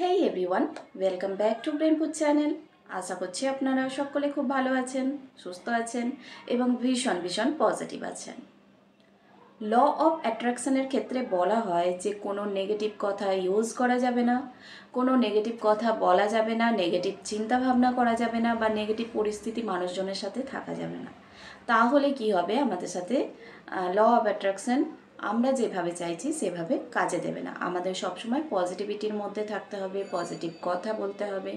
Hey everyone welcome back to Brain Food channel আশা করছি আপনারা সকলে খুব ভালো আছেন সুস্থ আছেন এবং ভীষণ ভীষণ পজিটিভ আছেন ল অফ অ্যাট্রাকশানের ক্ষেত্রে বলা হয় যে কোনো নেগেটিভ কথা ইউজ করা যাবে না কোনো নেগেটিভ কথা বলা যাবে না নেগেটিভ চিন্তাভাবনা করা যাবে না বা নেগেটিভ পরিস্থিতি মানুষজনের সাথে থাকা যাবে না তাহলে কি হবে আমাদের সাথে ল অফ অ্যাট্রাকশন আমরা যেভাবে চাইছি সেভাবে কাজে দেবে না আমাদের সবসময় পজিটিভিটির মধ্যে থাকতে হবে পজিটিভ কথা বলতে হবে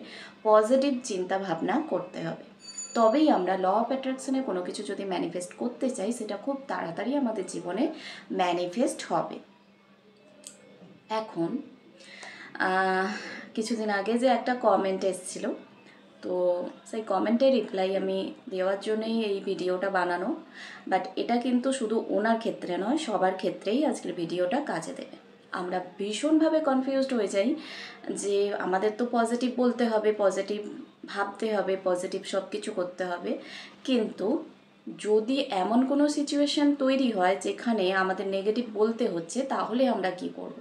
পজিটিভ চিন্তা ভাবনা করতে হবে তবেই আমরা ল অফ অ্যাট্রাকশনে কোনো কিছু যদি ম্যানিফেস্ট করতে চাই সেটা খুব তাড়াতাড়ি আমাদের জীবনে ম্যানিফেস্ট হবে এখন কিছুদিন আগে যে একটা কমেন্ট এসেছিলো তো সেই কমেন্টে রিপ্লাই আমি দেওয়ার জন্যই এই ভিডিওটা বানানো বাট এটা কিন্তু শুধু ওনার ক্ষেত্রে নয় সবার ক্ষেত্রেই আজকের ভিডিওটা কাজে দেবে আমরা ভীষণভাবে কনফিউজড হয়ে যাই যে আমাদের তো পজিটিভ বলতে হবে পজিটিভ ভাবতে হবে পজিটিভ সব কিছু করতে হবে কিন্তু যদি এমন কোনো সিচুয়েশান তৈরি হয় যেখানে আমাদের নেগেটিভ বলতে হচ্ছে তাহলে আমরা কি করব।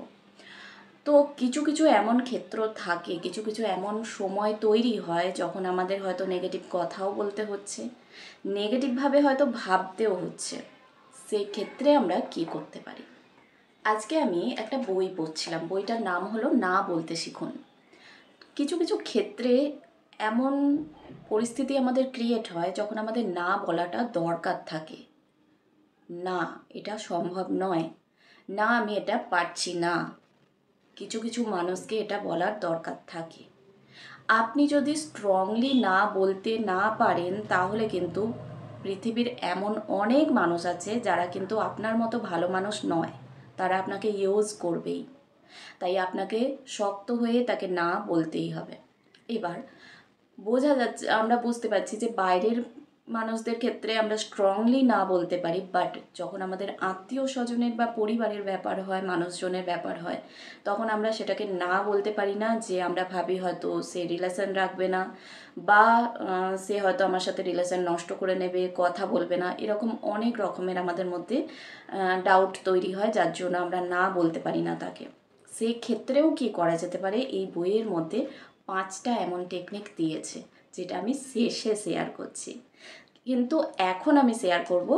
তো কিছু কিছু এমন ক্ষেত্র থাকে কিছু কিছু এমন সময় তৈরি হয় যখন আমাদের হয়তো নেগেটিভ কথাও বলতে হচ্ছে নেগেটিভভাবে হয়তো ভাবতেও হচ্ছে সেই ক্ষেত্রে আমরা কি করতে পারি আজকে আমি একটা বই পড়ছিলাম বইটার নাম হলো না বলতে শিখুন কিছু কিছু ক্ষেত্রে এমন পরিস্থিতি আমাদের ক্রিয়েট হয় যখন আমাদের না বলাটা দরকার থাকে না এটা সম্ভব নয় না আমি এটা পারছি না কিছু কিছু মানুষকে এটা বলার দরকার থাকে আপনি যদি স্ট্রংলি না বলতে না পারেন তাহলে কিন্তু পৃথিবীর এমন অনেক মানুষ আছে যারা কিন্তু আপনার মতো ভালো মানুষ নয় তারা আপনাকে ইউজ করবেই তাই আপনাকে শক্ত হয়ে তাকে না বলতেই হবে এবার বোঝা যাচ্ছে আমরা বুঝতে পারছি যে বাইরের মানুষদের ক্ষেত্রে আমরা স্ট্রংলি না বলতে পারি বাট যখন আমাদের আত্মীয় স্বজনের বা পরিবারের ব্যাপার হয় মানুষজনের ব্যাপার হয় তখন আমরা সেটাকে না বলতে পারি না যে আমরা ভাবি হয়তো সে রিলেশন রাখবে না বা সে হয়তো আমার সাথে রিলেশন নষ্ট করে নেবে কথা বলবে না এরকম অনেক রকমের আমাদের মধ্যে ডাউট তৈরি হয় যার জন্য আমরা না বলতে পারি না তাকে সেই ক্ষেত্রেও কি করা যেতে পারে এই বইয়ের মধ্যে পাঁচটা এমন টেকনিক দিয়েছে যেটা আমি শেষে শেয়ার করছি কিন্তু এখন আমি শেয়ার করব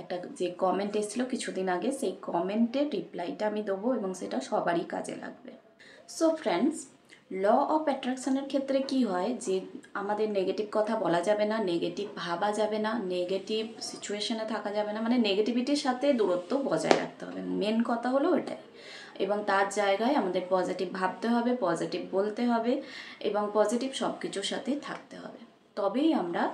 একটা যে কমেন্ট এসেছিলো কিছুদিন আগে সেই কমেন্টের রিপ্লাইটা আমি দেবো এবং সেটা সবারই কাজে লাগবে সো ফ্রেন্ডস ল অফ অ্যাট্রাকশানের ক্ষেত্রে কি হয় যে আমাদের নেগেটিভ কথা বলা যাবে না নেগেটিভ ভাবা যাবে না নেগেটিভ সিচুয়েশানে থাকা যাবে না মানে নেগেটিভিটির সাথে দূরত্ব বজায় রাখতে হবে মেন কথা হলো ওটাই এবং তার জায়গায় আমাদের পজিটিভ ভাবতে হবে পজিটিভ বলতে হবে এবং পজিটিভ সব কিছুর সাথে থাকতে হবে তবেই আমরা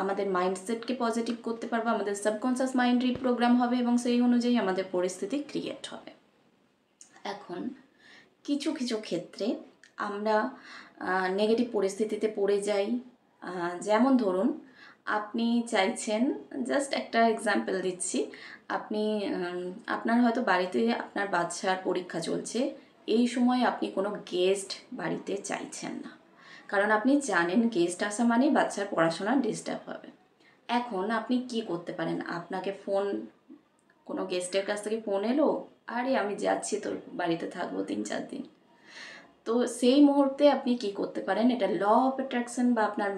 আমাদের মাইন্ডসেটকে পজিটিভ করতে পারবো আমাদের সাবকনসিয়াস মাইন্ড রিপ্রোগ্রাম হবে এবং সেই অনুযায়ী আমাদের পরিস্থিতি ক্রিয়েট হবে এখন কিছু কিছু ক্ষেত্রে আমরা নেগেটিভ পরিস্থিতিতে পড়ে যাই যেমন ধরুন আপনি চাইছেন জাস্ট একটা এক্সাম্পল দিচ্ছি আপনি আপনার হয়তো বাড়িতে আপনার বাচ্চার পরীক্ষা চলছে এই সময় আপনি কোনো গেস্ট বাড়িতে চাইছেন না কারণ আপনি জানেন গেস্ট আসা মানে বাচ্চার পড়াশোনা ডিস্টার্ব হবে এখন আপনি কি করতে পারেন আপনাকে ফোন কোনো গেস্টের কাছ থেকে ফোন এলো আরে আমি যাচ্ছি তোর বাড়িতে থাকবো তিন চার দিন তো সেই মুহূর্তে আপনি কি করতে পারেন এটা ল অফ অ্যাট্রাকশান বা আপনার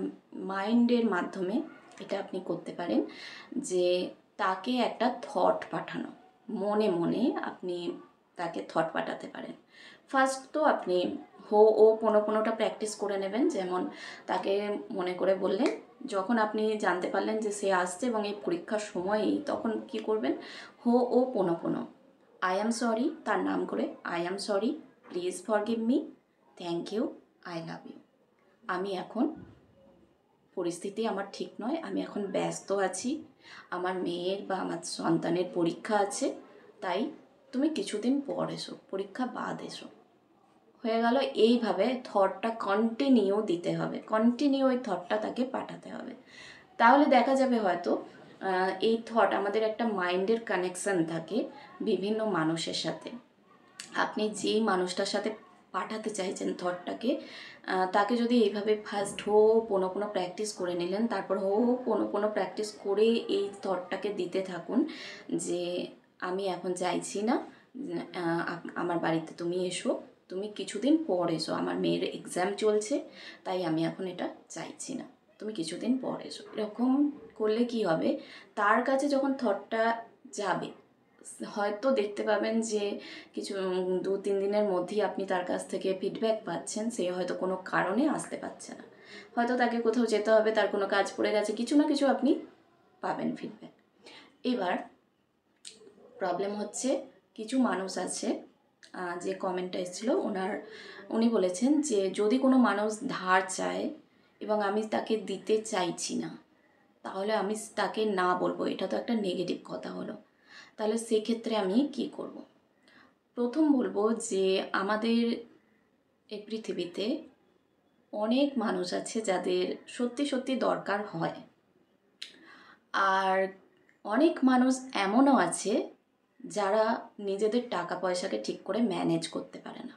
মাইন্ডের মাধ্যমে এটা আপনি করতে পারেন যে তাকে একটা থট পাঠানো মনে মনে আপনি তাকে থট পাঠাতে পারেন ফার্স্ট তো আপনি হো ও কোনো কোনোটা প্র্যাকটিস করে নেবেন যেমন তাকে মনে করে বললেন যখন আপনি জানতে পারলেন যে সে আসছে এবং এই পরীক্ষার সময়ই তখন কি করবেন হো ও পোনো কোনো আই অ্যাম সরি তার নাম করে I am sorry please forgive me thank you I love you আমি এখন পরিস্থিতি আমার ঠিক নয় আমি এখন ব্যস্ত আছি আমার মেয়ের বা আমার সন্তানের পরীক্ষা আছে তাই তুমি কিছুদিন পর এসো পরীক্ষা বাদ এসো হয়ে গেল এইভাবে থটটা কন্টিনিউ দিতে হবে কন্টিনিউ ওই থটটা তাকে পাঠাতে হবে তাহলে দেখা যাবে হয়তো এই থট আমাদের একটা মাইন্ডের কানেকশান থাকে বিভিন্ন মানুষের সাথে আপনি মানুষটার সাথে পাঠাতে চাইছেন থটটাকে তাকে যদি এইভাবে ফার্স্ট হো কোনো কোনো প্র্যাকটিস করে নিলেন তারপর হো হো কোনো কোনো প্র্যাকটিস করে এই থটটাকে দিতে থাকুন যে আমি এখন চাইছি না আমার বাড়িতে তুমি এসো তুমি কিছুদিন পর এসো আমার মেয়ের এক্সাম চলছে তাই আমি এখন এটা চাইছি না তুমি কিছুদিন পর এসো এরকম করলে কি হবে তার কাছে যখন থটটা যাবে হয়তো দেখতে পাবেন যে কিছু দু তিন দিনের মধ্যেই আপনি তার কাছ থেকে ফিডব্যাক পাচ্ছেন সে হয়তো কোনো কারণে আসতে পারছে না হয়তো তাকে কোথাও যেতে হবে তার কোনো কাজ পড়ে গেছে কিছু না কিছু আপনি পাবেন ফিডব্যাক এবার প্রবলেম হচ্ছে কিছু মানুষ আছে যে কমেন্টটা এসেছিল ওনার উনি বলেছেন যে যদি কোনো মানুষ ধার চায় এবং আমি তাকে দিতে চাইছি না তাহলে আমি তাকে না বলবো এটা তো একটা নেগেটিভ কথা হলো তাহলে সেক্ষেত্রে আমি কি করব। প্রথম বলবো যে আমাদের এই পৃথিবীতে অনেক মানুষ আছে যাদের সত্যি সত্যি দরকার হয় আর অনেক মানুষ এমনও আছে যারা নিজেদের টাকা পয়সাকে ঠিক করে ম্যানেজ করতে পারে না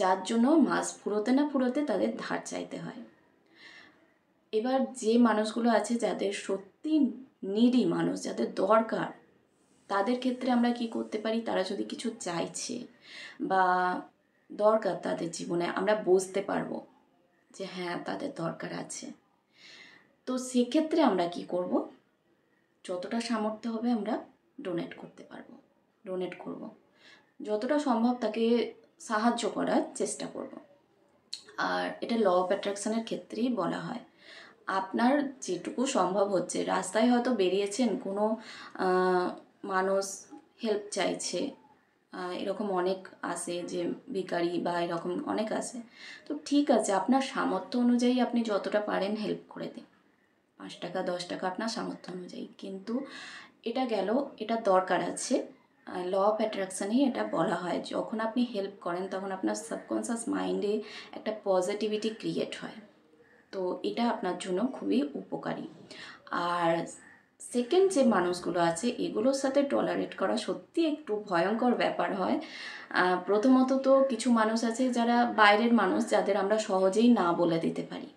যার জন্য মাস ফুরোতে না ফুরোতে তাদের ধার চাইতে হয় এবার যে মানুষগুলো আছে যাদের সত্যি নিডি মানুষ যাদের দরকার তাদের ক্ষেত্রে আমরা কি করতে পারি তারা যদি কিছু চাইছে বা দরকার তাদের জীবনে আমরা বুঝতে পারবো যে হ্যাঁ তাদের দরকার আছে তো সেক্ষেত্রে আমরা কি করব যতটা সামর্থ্য হবে আমরা ডোনেট করতে পারবো ডোনেট করব। যতটা সম্ভব তাকে সাহায্য করার চেষ্টা করব। আর এটা ল অফ অ্যাট্রাকশানের ক্ষেত্রেই বলা হয় আপনার যেটুকু সম্ভব হচ্ছে রাস্তায় হয়তো বেরিয়েছেন কোনো মানুষ হেল্প চাইছে এরকম অনেক আসে যে ভিকারি বা এরকম অনেক আসে তো ঠিক আছে আপনার সামর্থ্য অনুযায়ী আপনি যতটা পারেন হেল্প করে দিন পাঁচ টাকা দশ টাকা আপনার সামর্থ্য অনুযায়ী কিন্তু এটা গেল এটা দরকার আছে ল অফ অ্যাট্রাকশানেই এটা বলা হয় যখন আপনি হেল্প করেন তখন আপনার সাবকনসিয়াস মাইন্ডে একটা পজিটিভিটি ক্রিয়েট হয় তো এটা আপনার জন্য খুবই উপকারী আর সেকেন্ড যে মানুষগুলো আছে এগুলোর সাথে টলারেট করা সত্যি একটু ভয়ঙ্কর ব্যাপার হয় প্রথমত তো কিছু মানুষ আছে যারা বাইরের মানুষ যাদের আমরা সহজেই না বলে দিতে পারি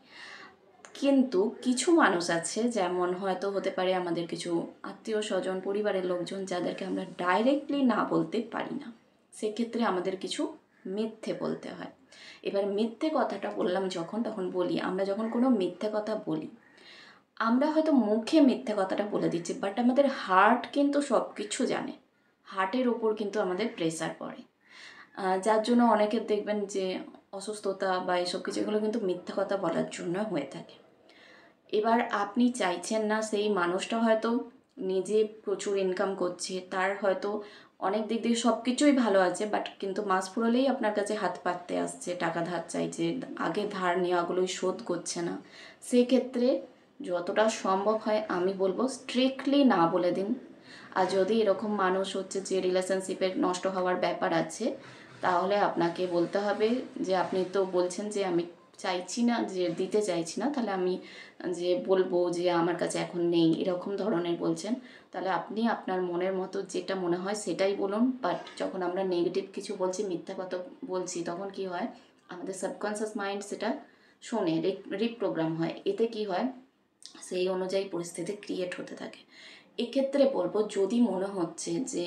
কিন্তু কিছু মানুষ আছে যেমন হয়তো হতে পারে আমাদের কিছু আত্মীয় স্বজন পরিবারের লোকজন যাদেরকে আমরা ডাইরেক্টলি না বলতে পারি না সেক্ষেত্রে আমাদের কিছু মিথ্যে বলতে হয় এবার মিথ্যে কথাটা বললাম যখন তখন বলি আমরা যখন কোনো মিথ্যে কথা বলি আমরা হয়তো মুখে মিথ্যে কথাটা বলে দিচ্ছি বাট আমাদের হার্ট কিন্তু সব কিছু জানে হার্টের ওপর কিন্তু আমাদের প্রেসার পড়ে যার জন্য অনেকের দেখবেন যে অসুস্থতা বা এসব কিছু এগুলো কিন্তু মিথ্যা কথা বলার জন্য হয়ে থাকে এবার আপনি চাইছেন না সেই মানুষটা হয়তো নিজে প্রচুর ইনকাম করছে তার হয়তো অনেক দিক দিয়ে সব কিছুই ভালো আছে বাট কিন্তু মাস ফুরলেই আপনার কাছে হাত পাততে আসছে টাকা ধার চাইছে আগে ধার নেওয়াগুলোই শোধ করছে না সেক্ষেত্রে যতটা সম্ভব হয় আমি বলবো স্ট্রিক্টলি না বলে দিন আর যদি এরকম মানুষ হচ্ছে যে রিলেশনশিপের নষ্ট হওয়ার ব্যাপার আছে তাহলে আপনাকে বলতে হবে যে আপনি তো বলছেন যে আমি চাইছি না যে দিতে চাইছি না তাহলে আমি যে বলবো যে আমার কাছে এখন নেই এরকম ধরনের বলছেন তাহলে আপনি আপনার মনের মতো যেটা মনে হয় সেটাই বলুন বাট যখন আমরা নেগেটিভ কিছু বলছি মিথ্যা কথা বলছি তখন কি হয় আমাদের সাবকনসিয়াস মাইন্ড সেটা শোনে রিপ্রোগ্রাম হয় এতে কি হয় সেই অনুযায়ী পরিস্থিতি ক্রিয়েট হতে থাকে এক্ষেত্রে বলবো যদি মনে হচ্ছে যে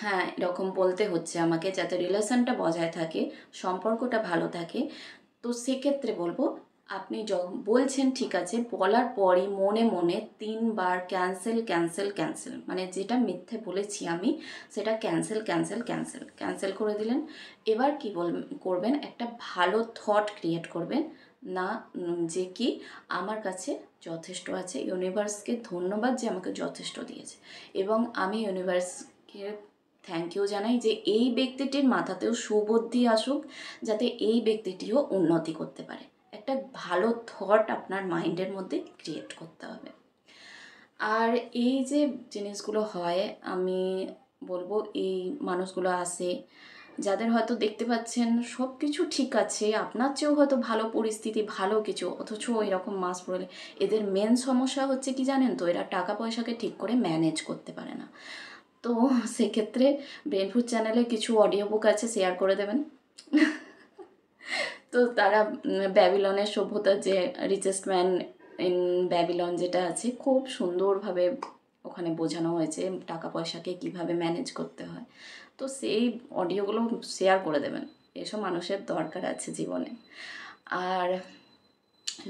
হ্যাঁ এরকম বলতে হচ্ছে আমাকে যাতে রিলেশনটা বজায় থাকে সম্পর্কটা ভালো থাকে তো সেক্ষেত্রে বলবো আপনি যখন বলছেন ঠিক আছে বলার পরই মনে মনে তিনবার ক্যান্সেল ক্যান্সেল ক্যান্সেল মানে যেটা মিথ্যে বলেছি আমি সেটা ক্যান্সেল ক্যান্সেল ক্যান্সেল ক্যান্সেল করে দিলেন এবার কি বল করবেন একটা ভালো থট ক্রিয়েট করবেন না যে কি আমার কাছে যথেষ্ট আছে ইউনিভার্সকে ধন্যবাদ যে আমাকে যথেষ্ট দিয়েছে এবং আমি ইউনিভার্সকে থ্যাংক ইউ জানাই যে এই ব্যক্তিটির মাথাতেও সুবুদ্ধি আসুক যাতে এই ব্যক্তিটিও উন্নতি করতে পারে একটা ভালো থট আপনার মাইন্ডের মধ্যে ক্রিয়েট করতে হবে আর এই যে জিনিসগুলো হয় আমি বলবো এই মানুষগুলো আসে যাদের হয়তো দেখতে পাচ্ছেন সব কিছু ঠিক আছে আপনার চেয়েও হয়তো ভালো পরিস্থিতি ভালো কিছু অথচ এরকম মাস পড়লে এদের মেন সমস্যা হচ্ছে কি জানেন তো এরা টাকা পয়সাকে ঠিক করে ম্যানেজ করতে পারে না তো সেক্ষেত্রে ব্রেনফুড চ্যানেলে কিছু অডিও বুক আছে শেয়ার করে দেবেন তো তারা ব্যাবিলনের সভ্যতার যে রিচেস্ট ম্যান ইন ব্যাবিলন যেটা আছে খুব সুন্দরভাবে ওখানে বোঝানো হয়েছে টাকা পয়সাকে কিভাবে ম্যানেজ করতে হয় তো সেই অডিওগুলো শেয়ার করে দেবেন এসব মানুষের দরকার আছে জীবনে আর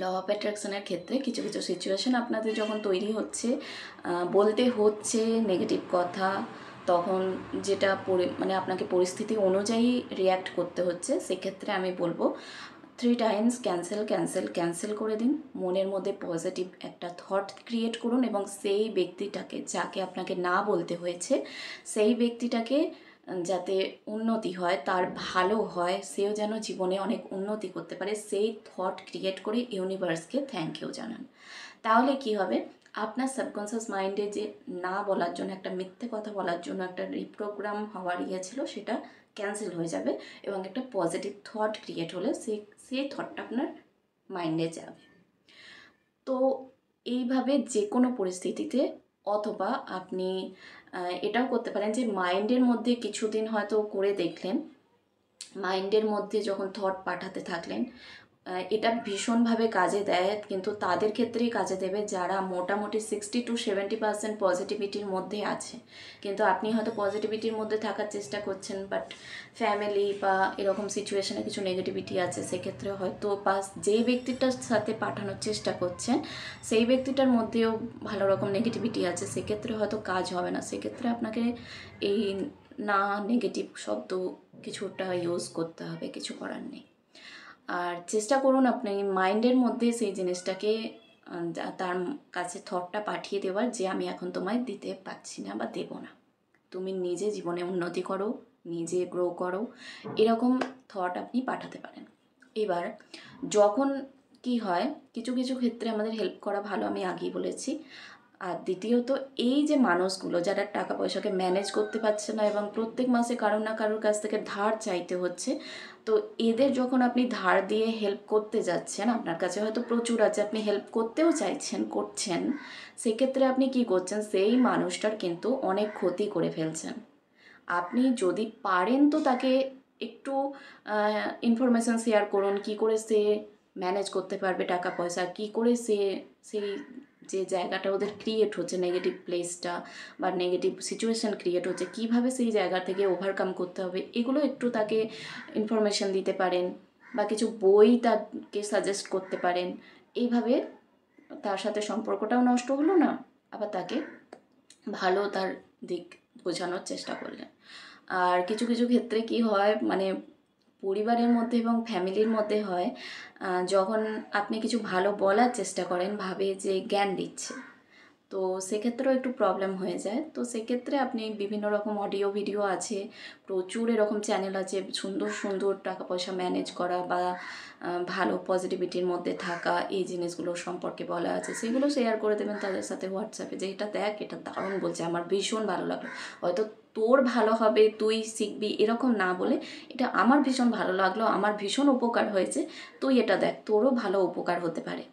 ল অফ অ্যাট্রাকশনের ক্ষেত্রে কিছু কিছু সিচুয়েশান আপনাদের যখন তৈরি হচ্ছে বলতে হচ্ছে নেগেটিভ কথা তখন যেটা মানে আপনাকে পরিস্থিতি অনুযায়ী রিয়্যাক্ট করতে হচ্ছে সেক্ষেত্রে আমি বলবো three times cancel cancel cancel করে দিন মনের মধ্যে পজিটিভ একটা থট ক্রিয়েট করুন এবং সেই ব্যক্তিটাকে যাকে আপনাকে না বলতে হয়েছে সেই ব্যক্তিটাকে যাতে উন্নতি হয় তার ভালো হয় সেও যেন জীবনে অনেক উন্নতি করতে পারে সেই থট ক্রিয়েট করে ইউনিভার্সকে থ্যাংক ইউ জানান তাহলে কি হবে আপনার সাবকনসিয়াস মাইন্ডে যে না বলার জন্য একটা মিথ্যে কথা বলার জন্য একটা রিপ্রোগ্রাম হওয়ার ইয়ে ছিল সেটা ক্যান্সেল হয়ে যাবে এবং একটা পজিটিভ থট ক্রিয়েট হলে সে সেই থটটা আপনার মাইন্ডে যাবে তো এইভাবে যে কোনো পরিস্থিতিতে অথবা আপনি এটাও করতে পারেন যে মাইন্ডের মধ্যে কিছুদিন হয়তো করে দেখলেন মাইন্ডের মধ্যে যখন থট পাঠাতে থাকলেন এটা ভীষণভাবে কাজে দেয় কিন্তু তাদের ক্ষেত্রেই কাজে দেবে যারা মোটামুটি সিক্সটি টু সেভেন্টি পার্সেন্ট পজিটিভিটির মধ্যে আছে কিন্তু আপনি হয়তো পজিটিভিটির মধ্যে থাকার চেষ্টা করছেন বাট ফ্যামিলি বা এরকম সিচুয়েশানে কিছু নেগেটিভিটি আছে সেক্ষেত্রে হয়তো পাস যেই ব্যক্তিটার সাথে পাঠানোর চেষ্টা করছেন সেই ব্যক্তিটার মধ্যেও ভালো রকম নেগেটিভিটি আছে সেক্ষেত্রে হয়তো কাজ হবে না সেক্ষেত্রে আপনাকে এই না নেগেটিভ শব্দ কিছুটা ইউজ করতে হবে কিছু করার নেই আর চেষ্টা করুন আপনি মাইন্ডের মধ্যে সেই জিনিসটাকে তার কাছে থটটা পাঠিয়ে দেওয়ার যে আমি এখন তোমায় দিতে পারছি না বা দেব না তুমি নিজে জীবনে উন্নতি করো নিজে গ্রো করো এরকম থট আপনি পাঠাতে পারেন এবার যখন কি হয় কিছু কিছু ক্ষেত্রে আমাদের হেল্প করা ভালো আমি আগেই বলেছি আর দ্বিতীয়ত এই যে মানুষগুলো যারা টাকা পয়সাকে ম্যানেজ করতে পারছে না এবং প্রত্যেক মাসে কারো না কারোর কাছ থেকে ধার চাইতে হচ্ছে তো এদের যখন আপনি ধার দিয়ে হেল্প করতে যাচ্ছেন আপনার কাছে হয়তো প্রচুর আছে আপনি হেল্প করতেও চাইছেন করছেন সেক্ষেত্রে আপনি কি করছেন সেই মানুষটার কিন্তু অনেক ক্ষতি করে ফেলছেন আপনি যদি পারেন তো তাকে একটু ইনফরমেশান শেয়ার করুন কি করে সে ম্যানেজ করতে পারবে টাকা পয়সা কি করে সে সেই যে জায়গাটা ওদের ক্রিয়েট হচ্ছে নেগেটিভ প্লেসটা বা নেগেটিভ সিচুয়েশান ক্রিয়েট হচ্ছে কিভাবে সেই জায়গা থেকে ওভারকাম করতে হবে এগুলো একটু তাকে ইনফরমেশান দিতে পারেন বা কিছু বই তাকে সাজেস্ট করতে পারেন এইভাবে তার সাথে সম্পর্কটাও নষ্ট হলো না আবার তাকে ভালো তার দিক বোঝানোর চেষ্টা করলেন আর কিছু কিছু ক্ষেত্রে কি হয় মানে পরিবারের মধ্যে এবং ফ্যামিলির মধ্যে হয় যখন আপনি কিছু ভালো বলার চেষ্টা করেন ভাবে যে জ্ঞান দিচ্ছে তো সেক্ষেত্রেও একটু প্রবলেম হয়ে যায় তো সেক্ষেত্রে আপনি বিভিন্ন রকম অডিও ভিডিও আছে প্রচুর এরকম চ্যানেল আছে সুন্দর সুন্দর টাকা পয়সা ম্যানেজ করা বা ভালো পজিটিভিটির মধ্যে থাকা এই জিনিসগুলো সম্পর্কে বলা আছে সেগুলো শেয়ার করে দেবেন তাদের সাথে হোয়াটসঅ্যাপে যে এটা দেখ এটা দারুণ বলছে আমার ভীষণ ভালো লাগলো হয়তো তোর ভালো হবে তুই শিখবি এরকম না বলে এটা আমার ভীষণ ভালো লাগলো আমার ভীষণ উপকার হয়েছে তুই এটা দেখ তোরও ভালো উপকার হতে পারে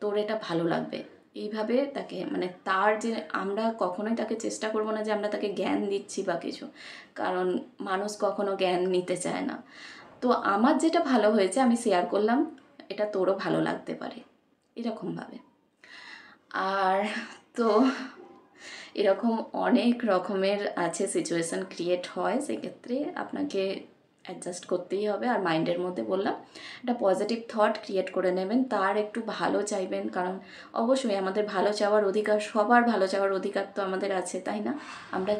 তোর এটা ভালো লাগবে এইভাবে তাকে মানে তার যে আমরা কখনোই তাকে চেষ্টা করব না যে আমরা তাকে জ্ঞান দিচ্ছি বা কিছু কারণ মানুষ কখনো জ্ঞান নিতে চায় না তো আমার যেটা ভালো হয়েছে আমি শেয়ার করলাম এটা তোরও ভালো লাগতে পারে এরকমভাবে আর তো এরকম অনেক রকমের আছে সিচুয়েশান ক্রিয়েট হয় সেক্ষেত্রে আপনাকে অ্যাডজাস্ট করতেই হবে আর মাইন্ডের মধ্যে বললাম একটা পজিটিভ থট ক্রিয়েট করে নেবেন তার একটু ভালো চাইবেন কারণ অবশ্যই আমাদের ভালো চাওয়ার অধিকার সবার ভালো চাওয়ার অধিকার তো আমাদের আছে তাই না আমরা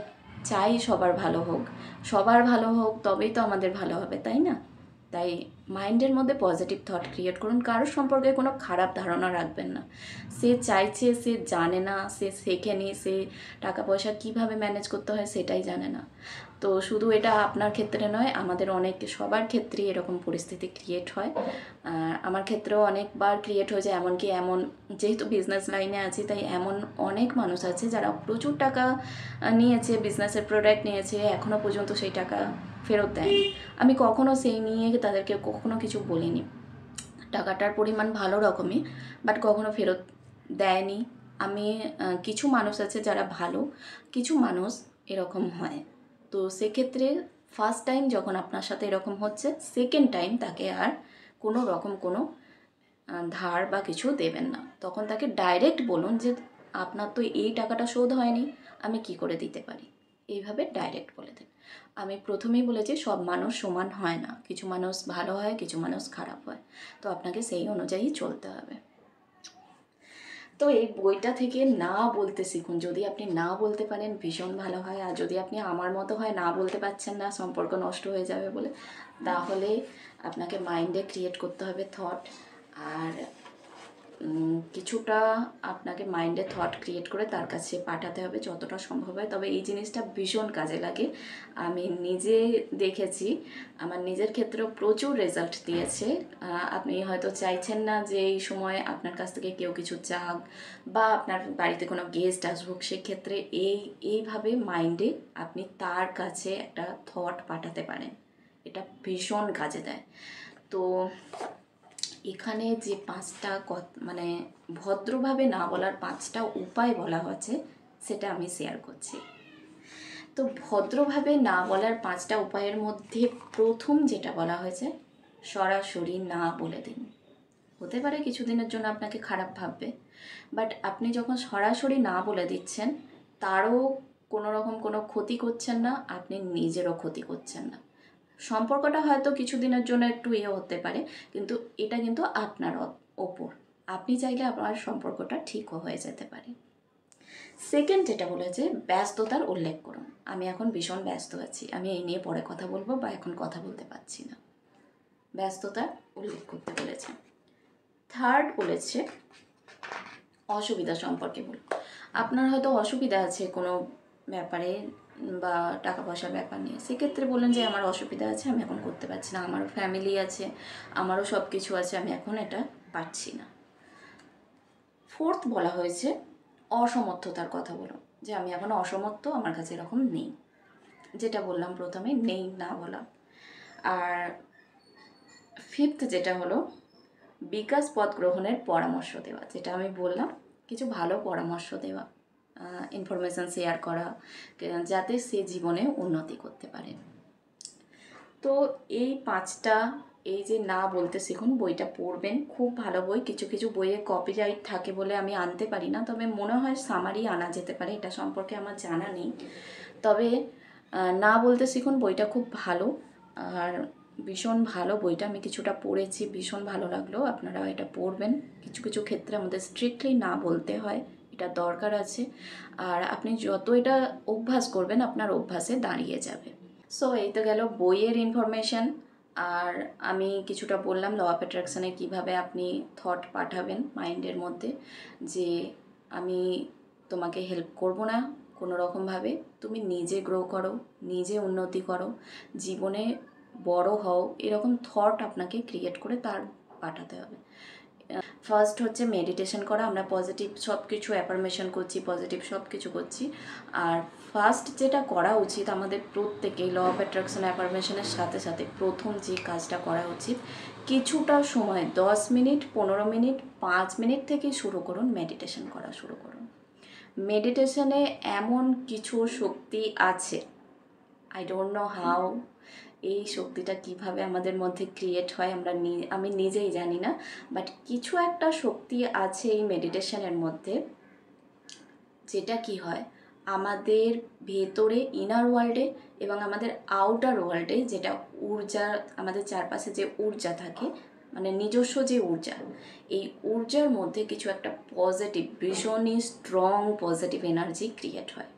চাই সবার ভালো হোক সবার ভালো হোক তবেই তো আমাদের ভালো হবে তাই না তাই মাইন্ডের মধ্যে পজিটিভ থট ক্রিয়েট করুন কারোর সম্পর্কে কোনো খারাপ ধারণা রাখবেন না সে চাইছে সে জানে না সে শেখেনি সে টাকা পয়সা কিভাবে ম্যানেজ করতে হয় সেটাই জানে না তো শুধু এটা আপনার ক্ষেত্রে নয় আমাদের অনেক সবার ক্ষেত্রেই এরকম পরিস্থিতি ক্রিয়েট হয় আমার ক্ষেত্রেও অনেকবার ক্রিয়েট হয়ে যায় এমনকি এমন যেহেতু বিজনেস লাইনে আছি তাই এমন অনেক মানুষ আছে যারা প্রচুর টাকা নিয়েছে বিজনেসের প্রোডাক্ট নিয়েছে এখনও পর্যন্ত সেই টাকা ফেরত দেয়নি আমি কখনও সেই নিয়ে তাদেরকে কখনো কিছু বলিনি টাকাটার পরিমাণ ভালো রকমই বাট কখনো ফেরত দেয়নি আমি কিছু মানুষ আছে যারা ভালো কিছু মানুষ এরকম হয় তো সেক্ষেত্রে ফার্স্ট টাইম যখন আপনার সাথে এরকম হচ্ছে সেকেন্ড টাইম তাকে আর কোনো রকম কোনো ধার বা কিছু দেবেন না তখন তাকে ডাইরেক্ট বলুন যে আপনার তো এই টাকাটা শোধ হয়নি আমি কি করে দিতে পারি এইভাবে ডাইরেক্ট বলে দেন আমি প্রথমেই বলেছি সব মানুষ সমান হয় না কিছু মানুষ ভালো হয় কিছু মানুষ খারাপ হয় তো আপনাকে সেই অনুযায়ী চলতে হবে তো এই বইটা থেকে না বলতে শিখুন যদি আপনি না বলতে পারেন ভীষণ ভালো হয় আর যদি আপনি আমার মতো হয় না বলতে পারছেন না সম্পর্ক নষ্ট হয়ে যাবে বলে তাহলে আপনাকে মাইন্ডে ক্রিয়েট করতে হবে থট আর কিছুটা আপনাকে মাইন্ডে থট ক্রিয়েট করে তার কাছে পাঠাতে হবে যতটা সম্ভব হয় তবে এই জিনিসটা ভীষণ কাজে লাগে আমি নিজে দেখেছি আমার নিজের ক্ষেত্রেও প্রচুর রেজাল্ট দিয়েছে আপনি হয়তো চাইছেন না যে এই সময় আপনার কাছ থেকে কেউ কিছু চাক বা আপনার বাড়িতে কোনো গেস্ট আসবুক সেক্ষেত্রে এই এইভাবে মাইন্ডে আপনি তার কাছে একটা থট পাঠাতে পারেন এটা ভীষণ কাজে দেয় তো এখানে যে পাঁচটা মানে ভদ্রভাবে না বলার পাঁচটা উপায় বলা হচ্ছে সেটা আমি শেয়ার করছি তো ভদ্রভাবে না বলার পাঁচটা উপায়ের মধ্যে প্রথম যেটা বলা হয়েছে সরাসরি না বলে দিন হতে পারে কিছুদিনের জন্য আপনাকে খারাপ ভাববে বাট আপনি যখন সরাসরি না বলে দিচ্ছেন তারও কোনো রকম কোনো ক্ষতি করছেন না আপনি নিজেরও ক্ষতি করছেন না সম্পর্কটা হয়তো কিছুদিনের জন্য একটু ইয়ে হতে পারে কিন্তু এটা কিন্তু আপনার ওপর আপনি চাইলে আপনার সম্পর্কটা ঠিকও হয়ে যেতে পারে সেকেন্ড যেটা বলেছে ব্যস্ততার উল্লেখ করুন আমি এখন ভীষণ ব্যস্ত আছি আমি এই নিয়ে পরে কথা বলবো বা এখন কথা বলতে পারছি না ব্যস্ততার উল্লেখ করতে বলেছে থার্ড বলেছে অসুবিধা সম্পর্কে বলুন আপনার হয়তো অসুবিধা আছে কোনো ব্যাপারে বা টাকা পয়সার ব্যাপার নিয়ে সেক্ষেত্রে বললেন যে আমার অসুবিধা আছে আমি এখন করতে পারছি না আমারও ফ্যামিলি আছে আমারও সব কিছু আছে আমি এখন এটা পারছি না ফোর্থ বলা হয়েছে অসমর্থতার কথা বলো যে আমি এখন অসমর্থ আমার কাছে এরকম নেই যেটা বললাম প্রথমে নেই না বলা আর ফিফথ যেটা হলো বিকাশ পথ গ্রহণের পরামর্শ দেওয়া যেটা আমি বললাম কিছু ভালো পরামর্শ দেওয়া ইনফরমেশান শেয়ার করা যাতে সে জীবনে উন্নতি করতে পারে তো এই পাঁচটা এই যে না বলতে শিখুন বইটা পড়বেন খুব ভালো বই কিছু কিছু বইয়ে কপিরাইট থাকে বলে আমি আনতে পারি না তবে মনে হয় সামারি আনা যেতে পারে এটা সম্পর্কে আমার জানা নেই তবে না বলতে শিখুন বইটা খুব ভালো আর ভীষণ ভালো বইটা আমি কিছুটা পড়েছি ভীষণ ভালো লাগলো আপনারা এটা পড়বেন কিছু কিছু ক্ষেত্রে আমাদের স্ট্রিক্টলি না বলতে হয় এটা দরকার আছে আর আপনি যত এটা অভ্যাস করবেন আপনার অভ্যাসে দাঁড়িয়ে যাবে সো এই তো গেল বইয়ের ইনফরমেশান আর আমি কিছুটা বললাম ল অফ অ্যাট্রাকশানে কীভাবে আপনি থট পাঠাবেন মাইন্ডের মধ্যে যে আমি তোমাকে হেল্প করব না কোনো রকমভাবে তুমি নিজে গ্রো করো নিজে উন্নতি করো জীবনে বড় হও এরকম থট আপনাকে ক্রিয়েট করে তার পাঠাতে হবে ফার্স্ট হচ্ছে মেডিটেশন করা আমরা পজিটিভ সব কিছু অ্যাফার্মেশন করছি পজিটিভ সব কিছু করছি আর ফার্স্ট যেটা করা উচিত আমাদের প্রত্যেকেই ল অফ অ্যাট্রাকশন অ্যাফার্মেশনের সাথে সাথে প্রথম যে কাজটা করা উচিত কিছুটা সময় দশ মিনিট পনেরো মিনিট পাঁচ মিনিট থেকে শুরু করুন মেডিটেশন করা শুরু করুন মেডিটেশনে এমন কিছু শক্তি আছে আই ডোন্ট নো হাউ এই শক্তিটা কিভাবে আমাদের মধ্যে ক্রিয়েট হয় আমরা আমি নিজেই জানি না বাট কিছু একটা শক্তি আছে এই মেডিটেশনের মধ্যে যেটা কি হয় আমাদের ভেতরে ইনার ওয়ার্ল্ডে এবং আমাদের আউটার ওয়ার্ল্ডে যেটা ঊর্জা আমাদের চারপাশে যে ঊর্জা থাকে মানে নিজস্ব যে ঊর্জা এই ঊর্জার মধ্যে কিছু একটা পজিটিভ ভীষণই স্ট্রং পজিটিভ এনার্জি ক্রিয়েট হয়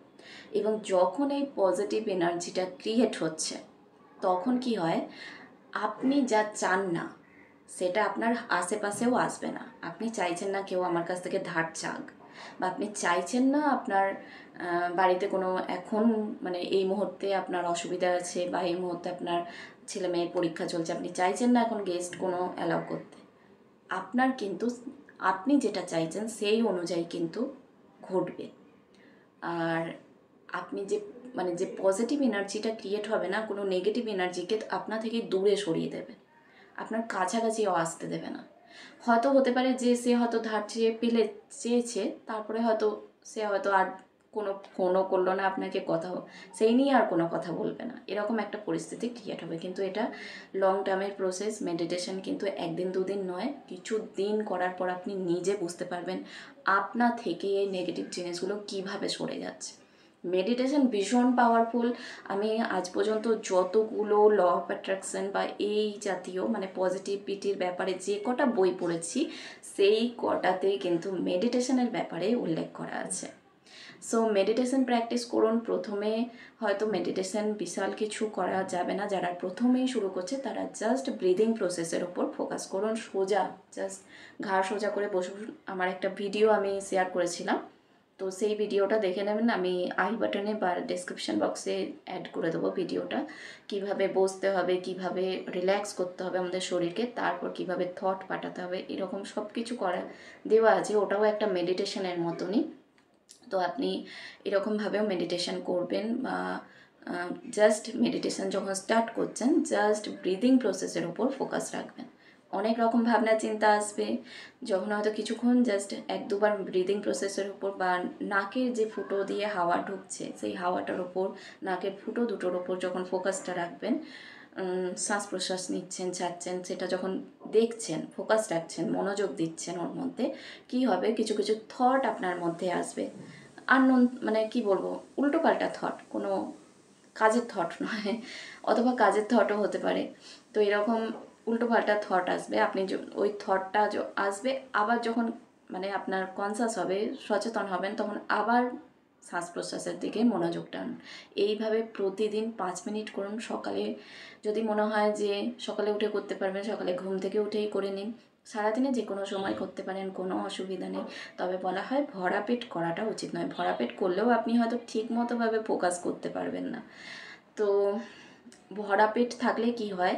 এবং যখন এই পজিটিভ এনার্জিটা ক্রিয়েট হচ্ছে তখন কি হয় আপনি যা চান না সেটা আপনার আশেপাশেও আসবে না আপনি চাইছেন না কেউ আমার কাছ থেকে ধার চাক বা আপনি চাইছেন না আপনার বাড়িতে কোনো এখন মানে এই মুহূর্তে আপনার অসুবিধা আছে বা এই মুহূর্তে আপনার ছেলে মেয়ের পরীক্ষা চলছে আপনি চাইছেন না এখন গেস্ট কোনো অ্যালাউ করতে আপনার কিন্তু আপনি যেটা চাইছেন সেই অনুযায়ী কিন্তু ঘটবে আর আপনি যে মানে যে পজিটিভ এনার্জিটা ক্রিয়েট হবে না কোনো নেগেটিভ এনার্জিকে আপনা থেকে দূরে সরিয়ে দেবে আপনার কাছাকাছিও আসতে দেবে না হয়তো হতে পারে যে সে হয়তো ধার চেয়ে পেলে চেয়েছে তারপরে হয়তো সে হয়তো আর কোনো ফোনও করলো না আপনাকে কথা সেই নিয়ে আর কোনো কথা বলবে না এরকম একটা পরিস্থিতি ক্রিয়েট হবে কিন্তু এটা লং টার্মের প্রসেস মেডিটেশন কিন্তু একদিন দুদিন নয় কিছু দিন করার পর আপনি নিজে বুঝতে পারবেন আপনা থেকে এই নেগেটিভ জিনিসগুলো কিভাবে সরে যাচ্ছে মেডিটেশন ভীষণ পাওয়ারফুল আমি আজ পর্যন্ত যতগুলো ল অফ অ্যাট্রাকশন বা এই জাতীয় মানে পজিটিভিটির ব্যাপারে যে কটা বই পড়েছি সেই কটাতেই কিন্তু মেডিটেশনের ব্যাপারে উল্লেখ করা আছে সো মেডিটেশন প্র্যাকটিস করুন প্রথমে হয়তো মেডিটেশন বিশাল কিছু করা যাবে না যারা প্রথমেই শুরু করছে তারা জাস্ট ব্রিদিং প্রসেসের ওপর ফোকাস করুন সোজা জাস্ট ঘাড় সোজা করে বসুন আমার একটা ভিডিও আমি শেয়ার করেছিলাম তো সেই ভিডিওটা দেখে নেবেন আমি আই বাটনে বা ডেসক্রিপশন বক্সে অ্যাড করে দেবো ভিডিওটা কিভাবে বসতে হবে কিভাবে রিল্যাক্স করতে হবে আমাদের শরীরকে তারপর কিভাবে থট পাঠাতে হবে এরকম সব কিছু করা দেওয়া আছে ওটাও একটা মেডিটেশনের মতনই তো আপনি এরকমভাবেও মেডিটেশন করবেন বা জাস্ট মেডিটেশন যখন স্টার্ট করছেন জাস্ট ব্রিদিং প্রসেসের ওপর ফোকাস রাখবেন অনেক রকম ভাবনা চিন্তা আসবে যখন হয়তো কিছুক্ষণ জাস্ট এক দুবার ব্রিদিং প্রসেসের উপর বা নাকের যে ফুটো দিয়ে হাওয়া ঢুকছে সেই হাওয়াটার ওপর নাকের ফুটো দুটোর ওপর যখন ফোকাসটা রাখবেন শ্বাস প্রশ্বাস নিচ্ছেন ছাড়ছেন সেটা যখন দেখছেন ফোকাস রাখছেন মনোযোগ দিচ্ছেন ওর মধ্যে কি হবে কিছু কিছু থট আপনার মধ্যে আসবে আনন মানে কি বলবো উল্টো পাল্টা থট কোনো কাজের থট নয় অথবা কাজের থটও হতে পারে তো এরকম উল্টোপাল্টা থট আসবে আপনি ওই থটটা আসবে আবার যখন মানে আপনার কনসাস হবে সচেতন হবেন তখন আবার শ্বাস প্রশ্বাসের দিকে মনোযোগ টান এইভাবে প্রতিদিন পাঁচ মিনিট করুন সকালে যদি মনে হয় যে সকালে উঠে করতে পারবেন সকালে ঘুম থেকে উঠেই করে নিন সারাদিনে যে কোনো সময় করতে পারেন কোনো অসুবিধা নেই তবে বলা হয় ভরা পেট করাটা উচিত নয় ভরা পেট করলেও আপনি হয়তো ঠিক মতোভাবে ফোকাস করতে পারবেন না তো ভরা পেট থাকলে কি হয়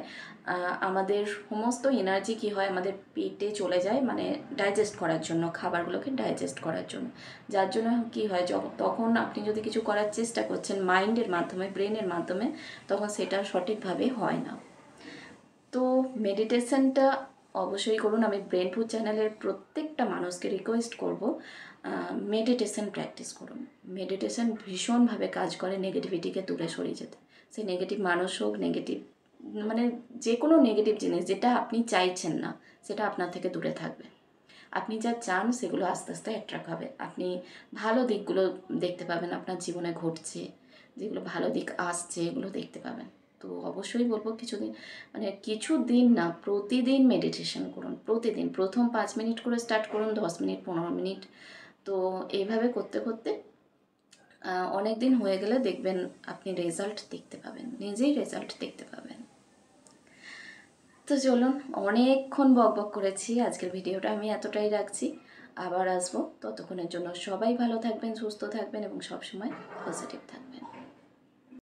আমাদের সমস্ত এনার্জি কি হয় আমাদের পেটে চলে যায় মানে ডাইজেস্ট করার জন্য খাবারগুলোকে ডাইজেস্ট করার জন্য যার জন্য কি হয় তখন আপনি যদি কিছু করার চেষ্টা করছেন মাইন্ডের মাধ্যমে ব্রেনের মাধ্যমে তখন সেটা সঠিকভাবে হয় না তো মেডিটেশনটা অবশ্যই করুন আমি ফুড চ্যানেলের প্রত্যেকটা মানুষকে রিকোয়েস্ট করব মেডিটেশন প্র্যাকটিস করুন মেডিটেশন ভীষণভাবে কাজ করে নেগেটিভিটিকে তুলে সরিয়ে যেতে সে নেগেটিভ মানুষ হোক নেগেটিভ মানে যে কোনো নেগেটিভ জিনিস যেটা আপনি চাইছেন না সেটা আপনার থেকে দূরে থাকবে আপনি যা চান সেগুলো আস্তে আস্তে অ্যাট্রাক্ট হবে আপনি ভালো দিকগুলো দেখতে পাবেন আপনার জীবনে ঘটছে যেগুলো ভালো দিক আসছে এগুলো দেখতে পাবেন তো অবশ্যই বলবো কিছুদিন মানে কিছু দিন না প্রতিদিন মেডিটেশন করুন প্রতিদিন প্রথম পাঁচ মিনিট করে স্টার্ট করুন দশ মিনিট পনেরো মিনিট তো এইভাবে করতে করতে অনেক দিন হয়ে গেলে দেখবেন আপনি রেজাল্ট দেখতে পাবেন নিজেই রেজাল্ট দেখতে পাবেন তো চলুন অনেকক্ষণ বক বক করেছি আজকের ভিডিওটা আমি এতটাই রাখছি আবার আসবো ততক্ষণের জন্য সবাই ভালো থাকবেন সুস্থ থাকবেন এবং সবসময় পজিটিভ থাকবেন